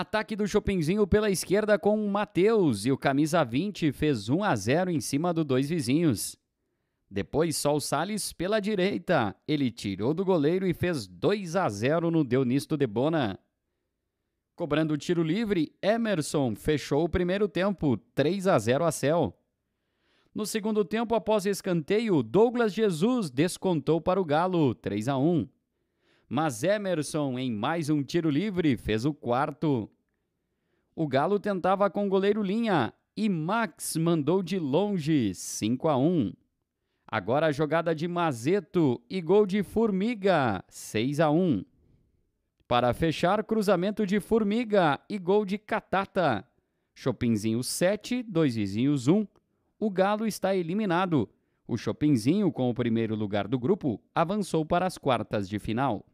Ataque do Chopinzinho pela esquerda com o Matheus e o camisa 20 fez 1 a 0 em cima do dois vizinhos. Depois só o Salles pela direita. Ele tirou do goleiro e fez 2 a 0 no Deunisto de Bona. Cobrando o tiro livre, Emerson fechou o primeiro tempo, 3 a 0 a Cel. No segundo tempo, após escanteio, Douglas Jesus descontou para o Galo, 3 a 1 mas Emerson, em mais um tiro livre, fez o quarto. O Galo tentava com o goleiro Linha e Max mandou de longe, 5 a 1. Agora a jogada de Mazeto e gol de Formiga, 6 a 1. Para fechar, cruzamento de Formiga e gol de Catata. Chopinzinho 7, dois vizinhos 1. O Galo está eliminado. O Chopinzinho, com o primeiro lugar do grupo, avançou para as quartas de final.